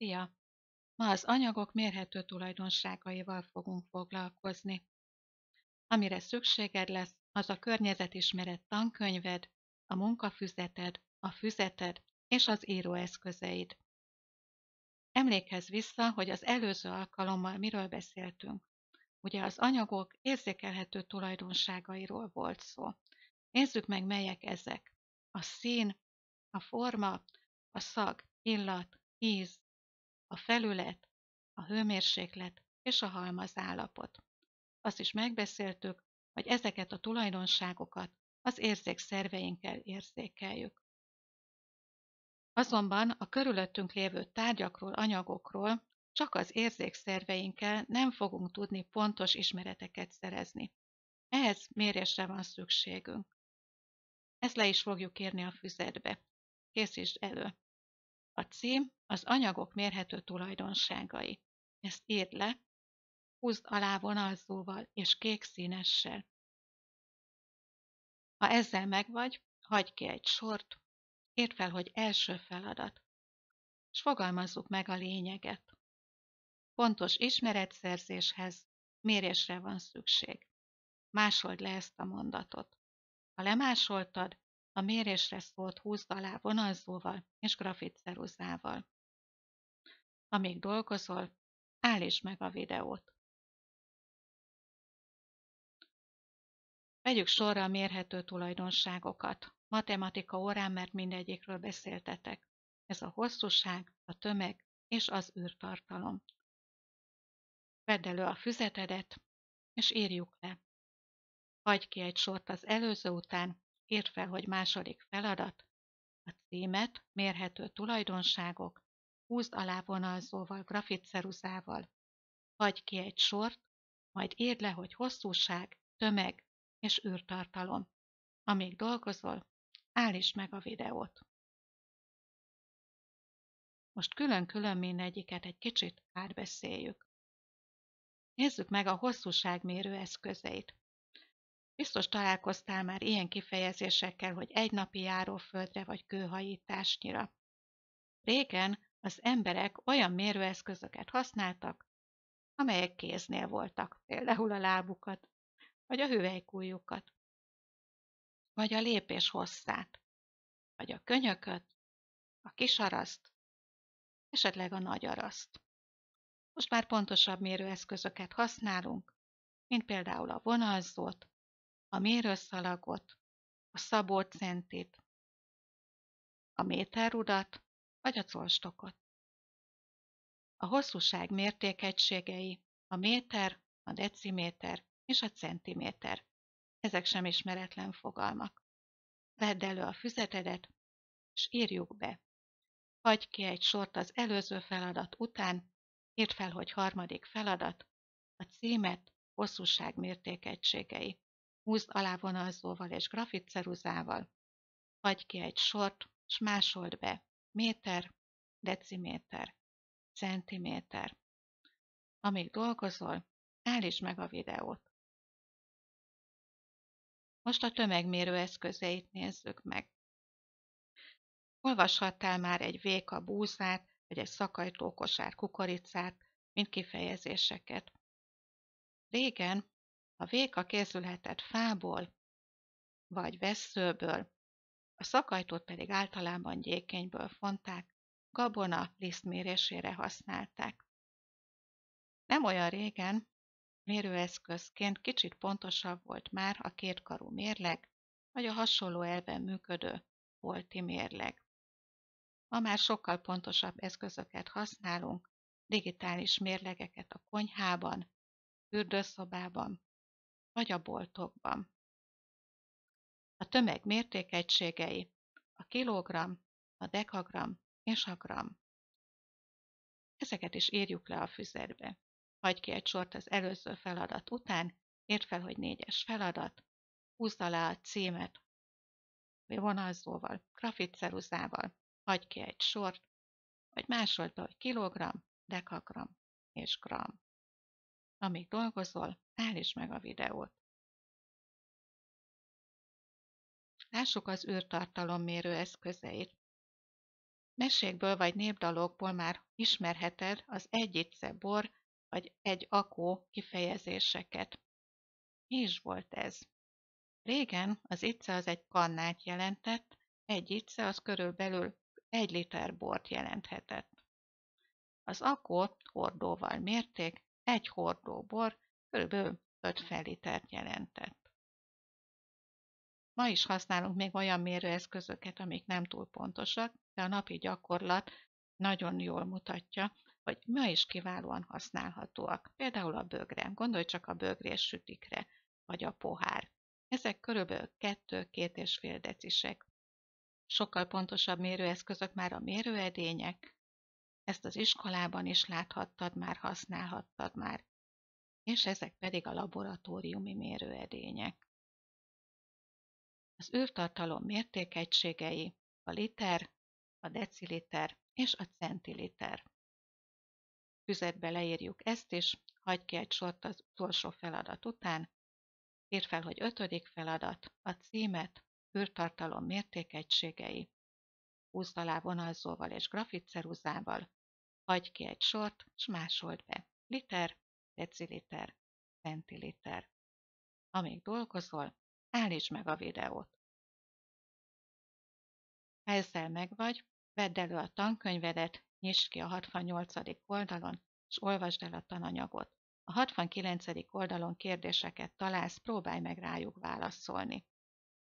Szia! Ma az anyagok mérhető tulajdonságaival fogunk foglalkozni. Amire szükséged lesz, az a környezetismeret tankönyved, a munkafüzeted, a füzeted és az íróeszközeid. Emlékezz vissza, hogy az előző alkalommal miről beszéltünk. Ugye az anyagok érzékelhető tulajdonságairól volt szó. Nézzük meg, melyek ezek. A szín, a forma, a szag, illat, íz, a felület, a hőmérséklet és a állapot. Azt is megbeszéltük, hogy ezeket a tulajdonságokat az érzékszerveinkkel érzékeljük. Azonban a körülöttünk lévő tárgyakról, anyagokról csak az érzékszerveinkkel nem fogunk tudni pontos ismereteket szerezni. Ehhez mérésre van szükségünk. Ezt le is fogjuk írni a füzetbe. Készítsd elő. A cím az anyagok mérhető tulajdonságai. Ezt írd le, húzd alá vonalzóval és kék színessel. Ha ezzel megvagy, hagyd ki egy sort, írd fel, hogy első feladat, és fogalmazzuk meg a lényeget. Pontos ismeretszerzéshez mérésre van szükség. Másold le ezt a mondatot. Ha lemásoltad, a mérésre szólt húzd alá vonalzóval és grafitceruzával. Amíg dolgozol, állítsd meg a videót. Vegyük sorra a mérhető tulajdonságokat. Matematika órán, mert mindegyikről beszéltetek. Ez a hosszúság, a tömeg és az űrtartalom. Vedd elő a füzetedet, és írjuk le. Hagyj ki egy sort az előző után, Írd fel, hogy második feladat. A címet, mérhető tulajdonságok, húzd alá vonalzóval, grafitszeruzával. Hagy ki egy sort, majd írd le, hogy hosszúság, tömeg és űrtartalom. Amíg dolgozol, állítsd meg a videót. Most külön-külön mindegyiket egy kicsit átbeszéljük. Nézzük meg a hosszúságmérő eszközeit. Biztos találkoztál már ilyen kifejezésekkel, hogy egy napi járóföldre vagy kőhajításnyira. Régen az emberek olyan mérőeszközöket használtak, amelyek kéznél voltak, például a lábukat, vagy a hüvelykújjukat, vagy a lépés hosszát, vagy a könyököt, a kisaraszt, esetleg a nagy araszt. Most már pontosabb mérőeszközöket használunk, mint például a vonalzót, a mérőszalagot, a szabót centit, a méterudat vagy a colstokot. A hosszúság mértékegységei a méter, a deciméter és a centiméter. Ezek sem ismeretlen fogalmak. Vedd elő a füzetedet, és írjuk be. Hagyj ki egy sort az előző feladat után, írd fel, hogy harmadik feladat, a címet, hosszúság mértékegységei húzd alávonalzóval és grafitceruzával, adj ki egy sort, s másold be méter, deciméter, centiméter. Amíg dolgozol, állítsd meg a videót. Most a tömegmérő eszközeit nézzük meg. Olvashattál már egy véka búzát, vagy egy szakajtókosár kukoricát, mint kifejezéseket. Régen a véka készülhetett fából, vagy vesszőből, a szakajtót pedig általában gyékenyből fonták, gabona lisztmérésére használták. Nem olyan régen mérőeszközként kicsit pontosabb volt már a kétkarú mérleg, vagy a hasonló elven működő holti mérleg. Ma már sokkal pontosabb eszközöket használunk, digitális mérlegeket a konyhában, fürdőszobában, vagy a boltokban. A tömeg mértékegységei a kilogram, a dekagram és a gram. Ezeket is írjuk le a füzetbe. Hagyj ki egy sort az előző feladat után, írd fel, hogy négyes feladat, húzd alá a címet, vonalzóval, grafitceruzával, hagyj ki egy sort, vagy másolta, hogy kilogram, dekagram és gram. Amíg dolgozol, Állítsd meg a videót. Lássuk az mérő eszközeit. Mesékből vagy népdalokból már ismerheted az egy bor vagy egy akó kifejezéseket. Mi is volt ez? Régen az itce az egy kannát jelentett, egy itce az körülbelül egy liter bort jelenthetett. Az akót hordóval mérték, egy hordó bor körülbelül 5 litert jelentett. Ma is használunk még olyan mérőeszközöket, amik nem túl pontosak, de a napi gyakorlat nagyon jól mutatja, hogy ma is kiválóan használhatóak. Például a bögre, gondolj csak a bögrés sütikre, vagy a pohár. Ezek körülbelül 2 fél decisek. Sokkal pontosabb mérőeszközök már a mérőedények, ezt az iskolában is láthattad már, használhattad már és ezek pedig a laboratóriumi mérőedények. Az űrtartalom mértékegységei a liter, a deciliter és a centiliter. Füzetbe leírjuk ezt is, hagyd ki egy sort az utolsó feladat után, ír fel, hogy ötödik feladat, a címet, űrtartalom mértékegységei, húzd alá vonalzóval és graficzeruzával, hagyd ki egy sort, s másold be. Liter, deciliter, centiliter. Amíg dolgozol, állítsd meg a videót. Ha ezzel meg vagy, vedd elő a tankönyvedet, nyisd ki a 68. oldalon, és olvasd el a tananyagot. A 69. oldalon kérdéseket találsz, próbálj meg rájuk válaszolni.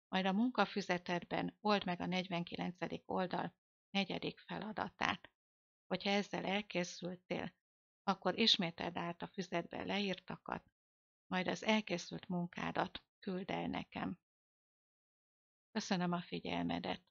Majd a munkafüzetedben old meg a 49. oldal negyedik feladatát. Hogyha ezzel elkészültél, akkor ismételd át a füzetbe leírtakat, majd az elkészült munkádat küld el nekem. Köszönöm a figyelmedet!